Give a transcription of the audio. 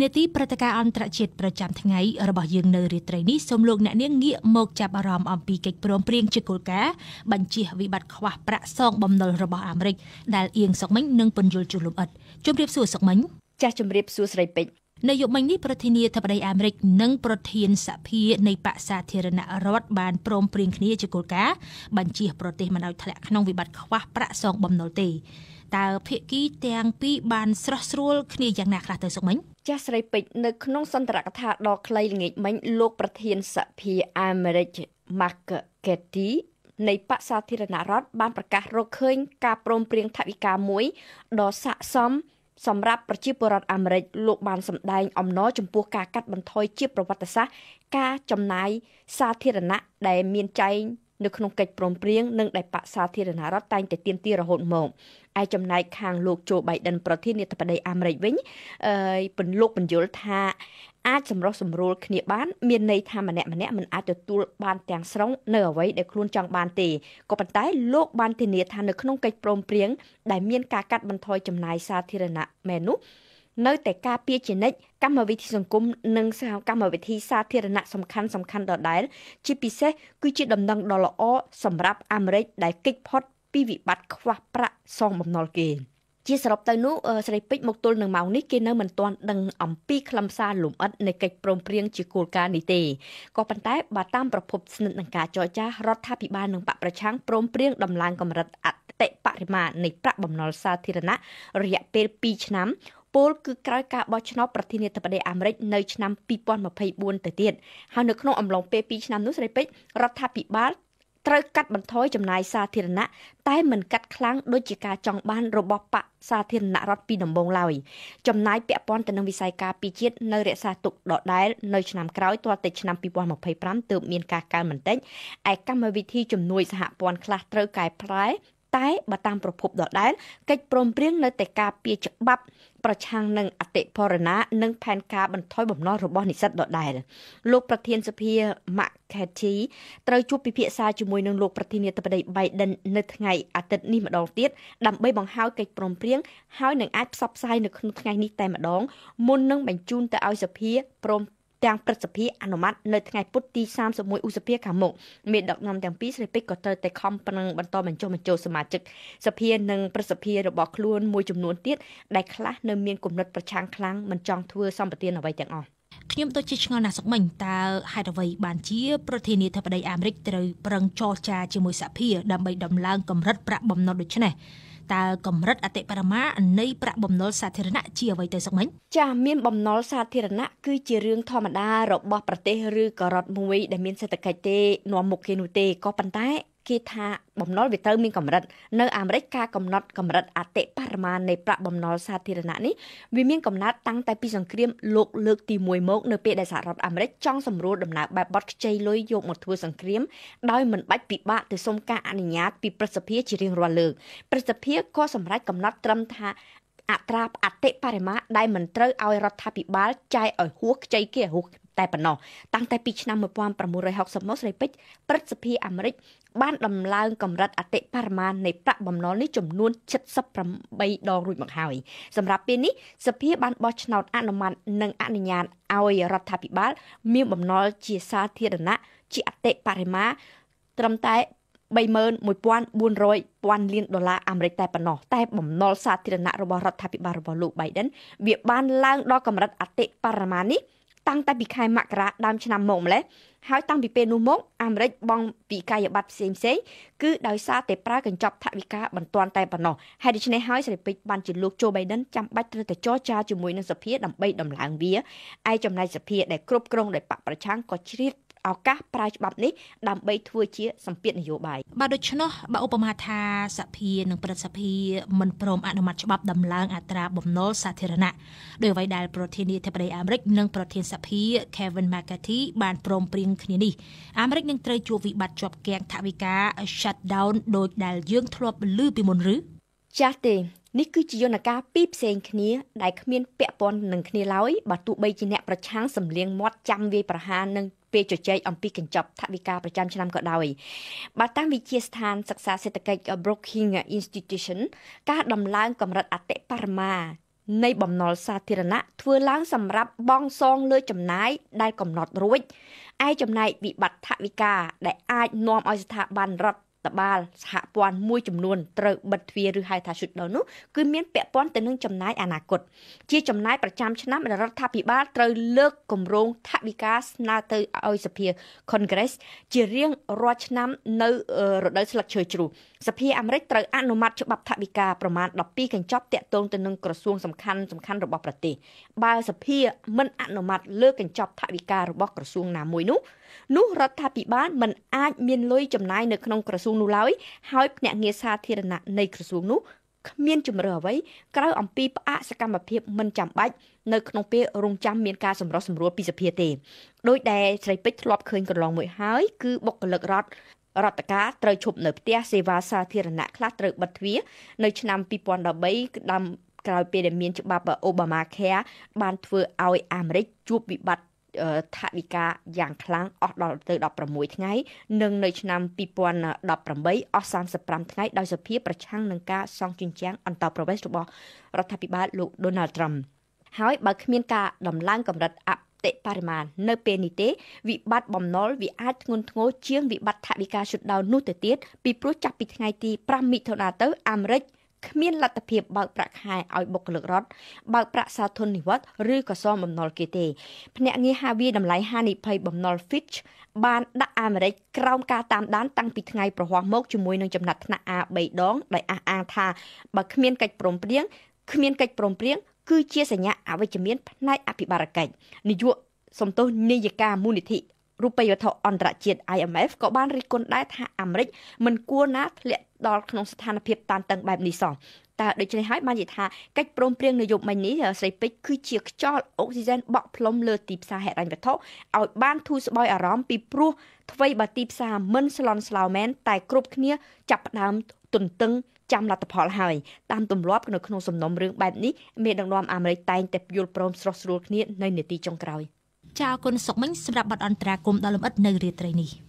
នេតិព្រឹត្តិការណ៍អន្តរជាតិប្រចាំថ្ងៃរបស់យើងនៅរាត្រីនេះសូមលោកអ្នកនាងងាកមកចាប់អារម្មណ៍អំពីកិច្ចព្រមព្រៀងជាគោលការណ៍បញ្ជាវិបត្តិខ្វះប្រាក់សងបំណុលរបស់អាមេរិកដែលអៀងសុកមិញនិងពន្យល់ជូនលំអិតជម្រាបសួរសុកមិញចាស់ជម្រាបសួរស្រីពេជ្រនៅយប់មិញនេះប្រធានាធិបតីអាមេរិកនិងប្រធានសភានៃបក្សសាធារណរដ្ឋបានព្រមព្រៀងគ្នាជាគោលការណ៍បញ្ជាប្រទេសមិនឲ្យធ្លាក់ក្នុងវិបត្តិខ្វះប្រាក់សងបំណុលទេតើភាគីទាំងពីរបានស្រស់ស្រួលគ្នាយ៉ាងណាខ្លះទៅសុកមិញចាស់ស្រីពេជ្រនៅក្នុងសន្ទរកថាដ៏ខ្លីល្ងាចមិញលោក ប្រធានសភាអាមេរិក Mark Getty នៃបកសាធារណរដ្ឋបានប្រកាសរកឃើញការព្រមព្រៀងថវិកាមួយដ៏ស័ក្តិសម សម្រាប់ប្រជាពលរដ្ឋអាមេរិកលោកបាន សម្ដែងអំណរចំពោះការកាត់បន្ថយជា ប្រវត្តិសាស្ត្រការចំណាយសាធារណៈដែលមានចែងនៅក្នុងកិច្ចព្រមព្រៀងនិងដែលបកសាធារណរដ្ឋតែងតែទៀមទារហូតមកឯចំណែកខាងលោកโจ Biden ប្រធានាធិបតីអាមេរិកវិញអឺពន្លកបញ្យលថាអាចសម្រុះសម្រួលគ្នាបានមានន័យថាម្នាក់ម្នាក់មិនអាចទទួលបានទាំងស្រុងនៅអ្វីដែលខ្លួនចង់បានទេក៏ប៉ុន្តែលោកបានធានាថានៅក្នុងកិច្ចព្រមព្រៀងដែលមានការកាត់បន្ថយចំណាយសាធារណៈមែននោះនៅតែការពារជានិច្ចកម្មវិធីសង្គមនិងសហកម្មវិធីសាធារណៈសំខាន់សំខាន់ដដែលជាពិសេសគឺជាដំណឹងដ៏ល្អសម្រាប់អាមេរិកដែលគេចផុតពីវិបត្តិខ្វះប្រាក់សងបំណុលគេជាសរុបទៅនោះស្រីពេជ្រមកទល់នឹងម៉ោងនេះគេនៅមិនទាន់ដឹងអំពីខ្លឹមសារលម្អិតនៃកិច្ចព្រមព្រៀងជាគោលការណ៍នេះទេក៏ប៉ុន្តែបើតាមប្រភពស្និទ្ធនឹងការចរចារដ្ឋាភិបាលនិងបកប្រឆាំងព្រមព្រៀងដំឡើងកម្រិតអតិបរិមាណនៃប្រាក់បំណុលសាធារណៈរយៈពេល2ឆ្នាំពលគឺក្រោយការបោះឆ្នោតប្រធានាធិបតីអាមេរិកនៅឆ្នាំ2024ទៅទៀតហើយនៅក្នុងអំឡុងពេល2ឆ្នាំនោះស្រីពេជ្ររដ្ឋាភិបាលត្រូវកាត់បន្ថយចំណាយសាធារណៈតែមិនកាត់ខ្លាំងដូចជាការចង់បានរបស់បកសាធារណរដ្ឋពីដំបូងឡើយចំណាយពាក់ព័ន្ធទៅនឹងវិស័យការពីជាតិនៅរក្សាទុកដដែលនៅឆ្នាំក្រោយទាល់តែឆ្នាំ2025ទើបមានការកើនបន្តិចឯកម្មវិធីជំនួយសហព័ន្ធខ្លះត្រូវកែប្រែតែបើតាមប្រភពដដែលកិច្ចព្រមព្រៀងនៅតែការពារច្បាប់ប្រឆាំងនឹងអតិផរណានិងផែនការបន្ថយបំណុលរបស់និស្សិតដដែលលោកប្រធានសភាម៉ាក់ខេធីត្រូវជួបពិភាក្សាជាមួយនឹងលោកប្រធានាធិបតី Biden នៅថ្ងៃអាទិត្យនេះម្ដងទៀតដើម្បីបង្ហើរកិច្ចព្រមព្រៀងហើយនឹងអាចផ្សព្វផ្សាយនៅក្នុងថ្ងៃនេះតែម្ដងមុននឹងបញ្ជូនទៅឲ្យសភាព្រមទាំងព្រឹទ្ធសភាអនុម័តនៅថ្ងៃពុធទី31ឧសភាខាងមុខមេដឹកនាំទាំងពីរស្រីពេជ្រក៏ត្រូវតែខំប្រឹងបន្តបញ្ចុះបញ្ចូលសមាជិកសភានិងព្រឹទ្ធសភារបស់ខ្លួនមួយចំនួនទៀតដែលខ្លះនៅមានគំនិតប្រឆាំងខ្លាំងមិនចង់ធ្វើសម្បទានអ្វីទាំងអស់ខ្ញុំដូចជាឆ្ងល់ណាស់សឹកមិញតើហេតុអ្វី បានជាប្រធានាធិបតីអាមេរិកត្រូវប្រឹងចរចាជាមួយសហភាពដើម្បីដំឡើងកម្រិតប្រាក់បំណុលដូចនេះតើកម្រិតអតិបរមានៃប្រាក់បំណុលសាធារណៈជាអ្វីទៅសឹកមិញចាស់មានបំណុលសាធារណៈគឺជារឿងធម្មតារបស់ប្រទេសឬក៏រដ្ឋមួយដែលមានសេដ្ឋកិច្ចទេនាំមុខគេនោះទេក៏ប៉ុន្តែគេថាបំណុលវាត្រូវមានកម្រិតនៅអាមេរិកការកំណត់កម្រិតអតិបរមានៃប្រាក់បំណុលសាធារណៈនេះវាមានកំណត់តាំងតែពីសង្គ្រាមលោកលើកទី1មកនៅពេលដែលសហរដ្ឋអាមេរិកចង់សម្រួលដំណើរបែបបត់ខ្ចីលុយយកមកធ្វើសង្គ្រាមដោយមិនបាច់ពិបាកទៅសុំការអនុញ្ញាតពីប្រសិទ្ធិជារៀងរាល់លើកប្រសិទ្ធិក៏សម្រេចកំណត់ត្រឹមថាអត្រាអតិបរមាដែលមិនត្រូវឲ្យរដ្ឋាភិបាលចាយឲ្យហួសខ្ចីគេហួសតែប៉ុណ្ណោះតាំងតែពីឆ្នាំ1960មកស្រីពេជ្រព្រឹទ្ធសភាអាមេរិក បានដំឡើងកម្រិតអតិបរមានៃប្រាក់បំណុលនេះចំនួន78ដងរួចមកហើយសម្រាប់ពេលនេះសភាបានបោះឆ្នោតអនុម័តនិងអនុញ្ញាតឲ្យរដ្ឋាភិបាលមានបំណុលជាសាធារណៈជាអតិបរមា ត្រឹមតែ31400ពាន់លានដុល្លារអាមេរិកតែប៉ុណ្ណោះតែ បំណុលសាធារណៈរបស់រដ្ឋាភិបាលរបស់លោក Biden វាបានឡើងដល់កម្រិតអតិបរមានេះតាំងតែពីខែមករាដើមឆ្នាំមកម្លេះហើយតាំងពីពេលនោះមកអាមេរិកបងពីកាយប័ត្រផ្សេងផ្សេងគឺដោយសារតែប្រើកញ្ចប់ថវិកាបន្ទាន់តែប៉ុណ្ណោះហើយដូច្នេះហើយសេរីពេជ្របានជាលោកជូបៃដិនចាំបាច់ត្រូវតែចរចាជាមួយនឹងសភាដើម្បីដំឡើងវាឯចំណែកសភាដែលគ្រប់គ្រងដោយបកប្រឆាំងក៏ជ្រៀតឱកាសប្រើច្បាប់នេះដើម្បីធ្វើជាសម្ពាធនយោបាយបាទដូច្នោះបើឧបមាថាសភានិងប្រសិទ្ធិមិនព្រមអនុម័តច្បាប់ដំឡើងអត្រាបំណុលសាធារណៈដោយអ្វីដែល ប្រធានាធិបតីអាមេរិក និងប្រធានសភា Kevin McCarthy បានព្រមព្រៀងគ្នានេះអាមេរិកនឹងត្រូវជួបវិបត្តិជាប់គាំងថវិកា shutdown ដោយដែលយើងធ្លាប់ឮពីមុនឬចាស់ទេ នេះគឺជាយន្តការពីរផ្សេងគ្នាដែលគ្មានពាក់ព័ន្ធនឹងគ្នាឡើយបើទោះបីជាអ្នកប្រឆាំងសម្លៀងមាត់ចាំវាយប្រហារនឹងពេលជជែកអំពីកញ្ចប់ថវិកាប្រចាំឆ្នាំក៏ដោយបាទតាមវិទ្យាស្ថានសិក្សាសេដ្ឋកិច្ច Brookings Institution ការដំឡើងកម្រិតអតិបរមានៃ បំណុលសាធារណៈធ្វើឡើង សម្រាប់បងសងលើចំណាយដែលកំណត់រួចឯចំណែកវិបត្តិថវិកាដែលអាចនាំឲ្យស្ថាប័នរដ្ឋតបាលសហព័ន្ធមួយចំនួនត្រូវបិទទ្វារឬហៅថា shut down នោះគឺមានពាក់ព័ន្ធទៅនឹងចំណាយអនាគតជាចំណាយប្រចាំឆ្នាំរដ្ឋាភិបាលត្រូវលើកគម្រោងថវិកាស្នើទៅឲ្យសភា Congress ជារៀងរាល់ឆ្នាំនៅរដូវស្លឹកឈើជ្រុះសភាអាមេរិកត្រូវអនុម័តច្បាប់ថវិកាប្រមាណ12កញ្ចប់តាក់ទងទៅនឹងក្រសួងសំខាន់សំខាន់របស់ប្រទេសបើសភាមិនអនុម័តលើកញ្ចប់ថវិការបស់ក្រសួងណាមួយនោះនោះរដ្ឋាភិបាលមិនអាចមានលុយចំណាយនៅក្នុងក្រសួងនោះឡើយហើយភ្នាក់ងារសាធារណៈនៃក្រសួងនោះគ្មានជំរឿអ្វីក្រៅអំពីផ្អាកសកម្មភាពមិនចាំបាច់នៅក្នុងពេលរងចាំមានការសម្រុះសម្រួលពីសភាទេដោយដែលស្រីពេជ្រធ្លាប់ឃើញកន្លងមកហើយគឺបុគ្គលិករដ្ឋរដ្ឋការត្រូវឈប់នៅផ្ទះសេវាសាធារណៈខ្លះត្រូវបិទទ្វារនៅឆ្នាំ2013ដើមក្រោយពេលដែលមានច្បាប់ Obamacare បានធ្វើឲ្យអាមេរិកជួបវិបត្តិថាវិការយ៉ាងខ្លាំងអស់ដល់ទៅ16ថ្ងៃនិងនៅ ឆ្នាំ2018អស់35ថ្ងៃដោយសភាប្រឆាំងនឹងការសង់ជញ្ជាំងអន្តរប្រវេសន៍របស់រដ្ឋាភិបាលលោក Donald Trump ហើយបើគ្មានការដំឡើងកម្រិតអតិបរិមាណនៅពេលនេះទេវិបត្តិបំណុលវាអាចធ្ងន់ធ្ងរជាងវិបត្តិថវិកាឈុតដោននោះទៅទៀតពីព្រោះចាប់ពីថ្ងៃទី5មិថុនាទៅអាមេរិកគ្មានលទ្ធភាពបើកប្រាក់ខែឲ្យបុគ្គលិករដ្ឋបើកប្រាក់សាធននិវត្តឬក៏សមបំណុលគេទេភ្នាក់ងារហាវាតម្លៃហានិភ័យបំណុល Fitch បានដាក់អាមេរិកក្រោមការតាមដានតាំងពីថ្ងៃប្រហោះមកជាមួយនឹងចំណាត់ថ្នាក់ A3 ដងដោយអះអាងថាបើគ្មានកិច្ចព្រមព្រៀងគ្មានកិច្ចព្រមព្រៀងគឺជាសញ្ញាអវិជ្ជមានផ្នែកអភិបាលកិច្ចនាយកសំទោសនាយិកាមូលនិធិរូបិយវត្ថុអន្តរជាតិ IMF ក៏បានរិះគន់ដែរថាអាមេរិកមិនគួរណាធ្លាក់ដល់ក្នុងស្ថានភាពតានតឹងបែបនេះសោះតើដូច្នេះហើយបាននិយាយថាកិច្ចព្រមព្រៀងនយោបាយនេះស្រីពេជ្រគឺជាខ្យល់អុកស៊ីហ្សែនបក់ផ្លុំលើទីផ្សារហិរញ្ញវត្ថុឲ្យបានធូរស្បើយអារម្មណ៍ពីព្រោះអ្វីបើទីផ្សារមិនស្លន់ស្លោមែនតែគ្រប់គ្នា ចាប់ផ្ដើមទន្ទឹងចាំលទ្ធផលហើយតាមទម្លាប់នៅក្នុងសំណុំរឿងបែបនេះមេដឹកនាំអាមេរិកតែងតែយល់ព្រមស្រស់ស្រួលគ្នានៅនេតិចុងក្រោយចាអគុណសុកមិញសម្រាប់បទអន្តរាគមន៍ដ៏លម្អិតនៅរាត្រីនេះ។